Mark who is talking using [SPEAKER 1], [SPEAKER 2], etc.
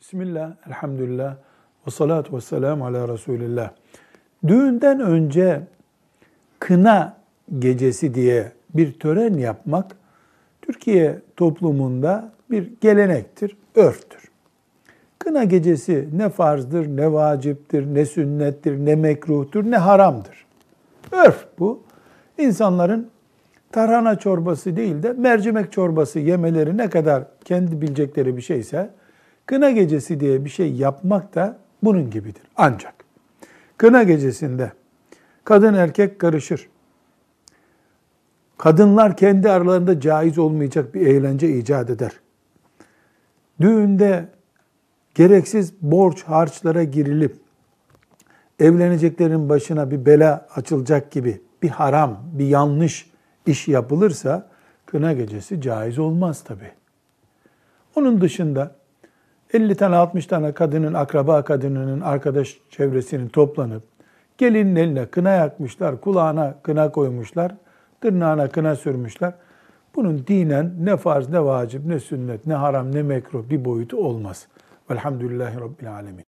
[SPEAKER 1] Bismillah, elhamdülillah, ve salatu ve selamu ala Resulillah. Düğünden önce kına gecesi diye bir tören yapmak Türkiye toplumunda bir gelenektir, örftür. Kına gecesi ne farzdır, ne vaciptir, ne sünnettir, ne mekruhtur, ne haramdır. Örf bu. İnsanların tarhana çorbası değil de mercimek çorbası yemeleri ne kadar kendi bilecekleri bir şeyse Kına gecesi diye bir şey yapmak da bunun gibidir. Ancak kına gecesinde kadın erkek karışır. Kadınlar kendi aralarında caiz olmayacak bir eğlence icat eder. Düğünde gereksiz borç harçlara girilip evleneceklerin başına bir bela açılacak gibi bir haram, bir yanlış iş yapılırsa kına gecesi caiz olmaz tabi. Onun dışında 50 tane 60 tane kadının, akraba kadınının, arkadaş çevresinin toplanıp gelinin eline kına yakmışlar, kulağına kına koymuşlar, tırnağına kına sürmüşler. Bunun dinen ne farz, ne vacip, ne sünnet, ne haram, ne mekruh bir boyutu olmaz. Velhamdülillahi Rabbil Alemin.